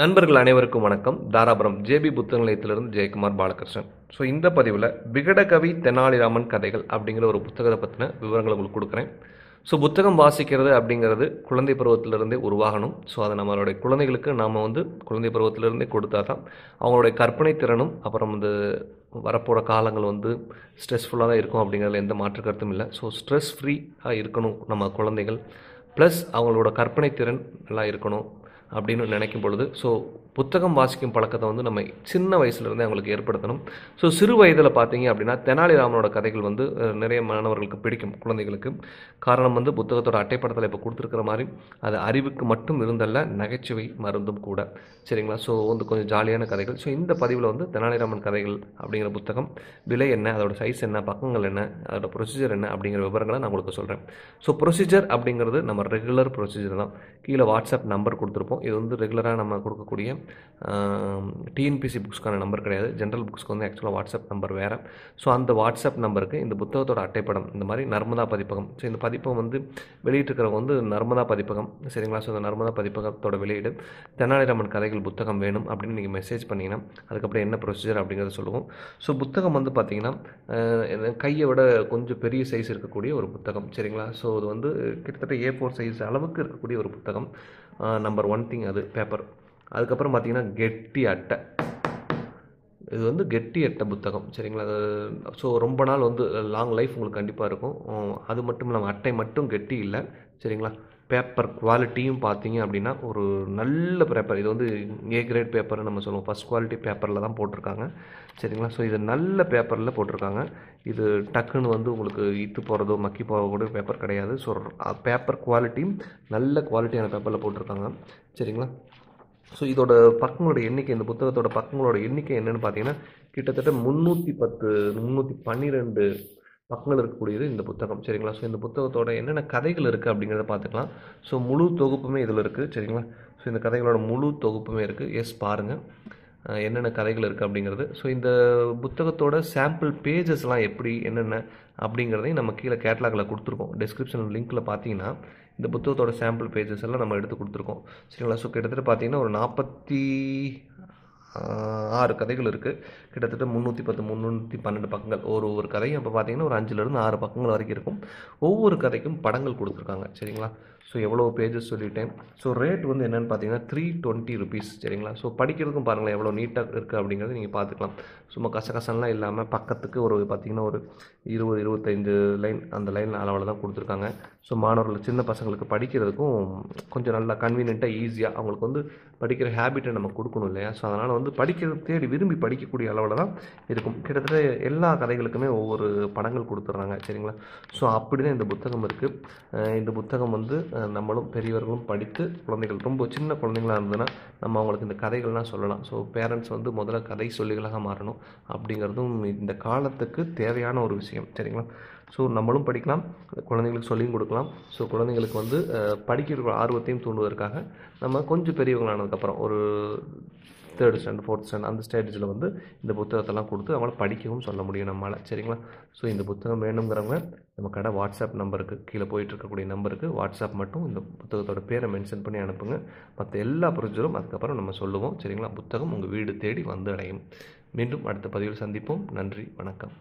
நண்பர்கள் அனைவருக்கும் வணக்கம் தாராபுரம் ஜேபி புத்தக நிலையத்திலிருந்து ஜெயக்குமார் பாலகிருஷ்ணன் ஸோ இந்த பதிவில் விகடகவி தெனாலிராமன் கதைகள் அப்படிங்கிற ஒரு புத்தகத்தை பற்றின விவரங்களை உங்களுக்கு கொடுக்குறேன் ஸோ புத்தகம் வாசிக்கிறது அப்படிங்கிறது குழந்தை பருவத்திலிருந்தே உருவாகணும் ஸோ அதை நம்மளுடைய குழந்தைகளுக்கு நாம் வந்து குழந்தை பருவத்திலிருந்தே கொடுத்தா தான் அவங்களுடைய கற்பனை திறனும் அப்புறம் வந்து வரப்போகிற காலங்கள் வந்து ஸ்ட்ரெஸ்ஃபுல்லாக தான் இருக்கும் அப்படிங்கிறதுல எந்த மாற்று கருத்தும் இல்லை ஸோ ஸ்ட்ரெஸ் ஃப்ரீயாக இருக்கணும் நம்ம குழந்தைகள் ப்ளஸ் அவங்களோட கற்பனை திறன் நல்லா இருக்கணும் அப்படின்னு நினைக்கும் பொழுது ஸோ புத்தகம் வாசிக்கும் பழக்கத்தை வந்து நம்ம சின்ன வயசுலேருந்தே அவங்களுக்கு ஏற்படுத்தணும் ஸோ சிறு வயதில் பார்த்தீங்க அப்படின்னா தெனாலிராமனோட கதைகள் வந்து நிறைய மாணவர்களுக்கு பிடிக்கும் குழந்தைகளுக்கு காரணம் வந்து புத்தகத்தோட அட்டைப்படத்தில் இப்போ கொடுத்துருக்குற மாதிரி அது அறிவுக்கு மட்டும் இருந்தல்ல நகைச்சுவை மருந்தும் கூட சரிங்களா ஸோ வந்து கொஞ்சம் ஜாலியான கதைகள் ஸோ இந்த பதிவில் வந்து தெனாலிராமன் கதைகள் அப்படிங்கிற புத்தகம் விலை என்ன அதோட சைஸ் என்ன பக்கங்கள் என்ன அதோட ப்ரொசீஜர் என்ன அப்படிங்கிற விவரங்களை நான் உங்களுக்கு சொல்கிறேன் ஸோ ப்ரொசீஜர் அப்படிங்கிறது நம்ம ரெகுலர் ப்ரொசீஜர் தான் கீழே வாட்ஸ்அப் நம்பர் கொடுத்துருப்போம் இது வந்து ரெகுலராக நம்ம கொடுக்கக்கூடிய டிஎன்பிசி புக்ஸ்க்கான நம்பர் கிடையாது ஜென்ரல் புக்ஸ்க்கு வந்து ஆக்சுவலாக வாட்ஸ்அப் நம்பர் வேறு ஸோ அந்த வாட்ஸ்அப் நம்பருக்கு இந்த புத்தகத்தோட அட்டைப்படம் இந்த மாதிரி நர்மதா பதிப்பகம் ஸோ இந்த பதிப்பகம் வந்து வெளியிட்டிருக்கிறவங்க வந்து நர்மதா பதிப்பகம் சரிங்களா ஸோ இந்த நர்மதா பதிப்பகத்தோட வெளியீடு தென்னாலிராமன் கதைகள் புத்தகம் வேணும் அப்படின்னு நீங்கள் மெசேஜ் பண்ணிங்கன்னா அதுக்கப்புறம் என்ன ப்ரொசீஜர் அப்படிங்கிறத சொல்லுவோம் ஸோ புத்தகம் வந்து பார்த்தீங்கன்னா கையை விட கொஞ்சம் பெரிய சைஸ் இருக்கக்கூடிய ஒரு புத்தகம் சரிங்களா ஸோ இது வந்து கிட்டத்தட்ட ஏ ஃபோர் சைஸ் அளவுக்கு இருக்கக்கூடிய ஒரு புத்தகம் நம்பர் ஒன் திங் அது பேப்பர் அதுக்கப்புறம் பார்த்தீங்கன்னா கெட்டி அட்டை இது வந்து கெட்டி அட்டை புத்தகம் சரிங்களா அது ஸோ ரொம்ப நாள் வந்து லாங் லைஃப் உங்களுக்கு கண்டிப்பாக இருக்கும் அது மட்டும் இல்லாமல் அட்டை மட்டும் கெட்டி இல்லை சரிங்களா பேப்பர் குவாலிட்டியும் பார்த்தீங்க அப்படின்னா ஒரு நல்ல பேப்பர் இது வந்து ஏ கிரேட் பேப்பர்னு நம்ம சொல்லுவோம் ஃபஸ்ட் குவாலிட்டி பேப்பரில் தான் போட்டிருக்காங்க சரிங்களா ஸோ இது நல்ல பேப்பரில் போட்டிருக்காங்க இது டக்குன்னு வந்து உங்களுக்கு இத்து போகிறதோ மக்கி கூட பேப்பர் கிடையாது ஸோ பேப்பர் குவாலிட்டியும் நல்ல குவாலிட்டியான பேப்பரில் போட்டிருக்காங்க சரிங்களா ஸோ இதோட பக்கங்களோட எண்ணிக்கை இந்த புத்தகத்தோட பக்கங்களோட எண்ணிக்கை என்னன்னு பார்த்தீங்கன்னா கிட்டத்தட்ட முந்நூற்றி பத்து முந்நூற்றி பன்னிரெண்டு பக்கங்கள் இருக்கக்கூடியது இந்த புத்தகம் சரிங்களா ஸோ இந்த புத்தகத்தோட என்னென்ன கதைகள் இருக்குது அப்படிங்கிறத பார்த்துக்கலாம் ஸோ முழு தொகுப்புமே இதில் இருக்குது சரிங்களா ஸோ இந்த கதைகளோட முழு தொகுப்புமே இருக்குது எஸ் பாருங்கள் என்னென்ன கதைகள் இருக்குது அப்படிங்கிறது ஸோ இந்த புத்தகத்தோட சாம்பிள் பேஜஸ்லாம் எப்படி என்னென்ன அப்படிங்கிறதையும் நம்ம கீழே கேட்லாகில் கொடுத்துருக்கோம் டிஸ்கிரிப்ஷன் லிங்க்கில் பார்த்தீங்கன்னா இந்த புத்தகத்தோட சாம்பிள் பேஜஸ் எல்லாம் நம்ம எடுத்து கொடுத்துருக்கோம் சரிங்களா ஸோ கிட்டத்தட்ட பார்த்தீங்கன்னா ஒரு நாற்பத்தி ஆறு கதைகள் இருக்குது கிட்டத்தட்ட முந்நூற்றி பத்து முந்நூற்றி பன்னெண்டு பக்கங்கள் ஒரு ஒரு கதையும் இப்போ பார்த்தீங்கன்னா ஒரு அஞ்சுலேருந்து ஆறு பக்கங்கள் வரைக்கும் இருக்கும் ஒவ்வொரு கதைக்கும் படங்கள் கொடுத்துருக்காங்க சரிங்களா ஸோ எவ்வளோ பேஜஸ் சொல்லிட்டேன் ஸோ ரேட் வந்து என்னென்னு பார்த்தீங்கன்னா த்ரீ டுவெண்ட்டி ருபீஸ் சரிங்களா ஸோ படிக்கிறதுக்கும் பாருங்களேன் எவ்வளோ நீட்டாக இருக்குது அப்படிங்கிறத நீங்கள் பார்த்துக்கலாம் சும்மா கசகசன்லாம் இல்லாமல் பக்கத்துக்கு ஒரு பார்த்தீங்கன்னா ஒரு இருபது இருபத்தைந்து லைன் அந்த லைன் அளவில் தான் கொடுத்துருக்காங்க ஸோ மாணவர்கள் சின்ன பசங்களுக்கு படிக்கிறதுக்கும் கொஞ்சம் நல்லா கன்வீனியண்ட்டாக ஈஸியாக அவங்களுக்கு வந்து படிக்கிற ஹேபிட்டை நம்ம கொடுக்கணும் இல்லையா ஸோ அதனால் வந்து வந்து படிக்கிற தேடி விரும்பி படிக்கக்கூடிய அளவில் தான் இருக்கும் கிட்டத்தட்ட எல்லா கதைகளுக்குமே ஒவ்வொரு படங்கள் கொடுத்துட்றாங்க சரிங்களா ஸோ அப்படி தான் இந்த புத்தகம் இருக்குது இந்த புத்தகம் வந்து நம்மளும் பெரியவர்களும் படித்து குழந்தைகள் ரொம்ப சின்ன குழந்தைங்களாக இருந்ததுன்னா நம்ம அவங்களுக்கு இந்த கதைகள்லாம் சொல்லலாம் ஸோ பேரண்ட்ஸ் வந்து முதல்ல கதை சொல்லிகளாக மாறணும் அப்படிங்கிறதும் இந்த காலத்துக்கு தேவையான ஒரு விஷயம் சரிங்களா ஸோ நம்மளும் படிக்கலாம் குழந்தைங்களுக்கு சொல்லியும் கொடுக்கலாம் ஸோ குழந்தைங்களுக்கு வந்து படிக்கிற ஆர்வத்தையும் தூண்டுவதற்காக நம்ம கொஞ்சம் பெரியவங்களானதுக்கப்புறம் ஒரு தேர்ட் ஸ்டாண்டர்ட் ஃபோர்த் ஸ்டாண்டர்ட் அந்த ஸ்டேஜில் வந்து இந்த புத்தகத்தெல்லாம் கொடுத்து அவங்கள படிக்கவும் சொல்ல முடியும் நம்மளால் சரிங்களா ஸோ இந்த புத்தகம் வேணுங்கிறவங்க நம்ம கடை வாட்ஸ்அப் நம்பருக்கு கீழே போயிட்டு இருக்கக்கூடிய நம்பருக்கு வாட்ஸ்அப் மட்டும் இந்த புத்தகத்தோட பேரை மென்ஷன் பண்ணி அனுப்புங்க மற்ற எல்லா ப்ரொசீஜரும் அதுக்கப்புறம் நம்ம சொல்லுவோம் சரிங்களா புத்தகம் உங்கள் வீடு தேடி வந்து அடையும் மீண்டும் அடுத்த பதிவில் சந்திப்போம் நன்றி வணக்கம்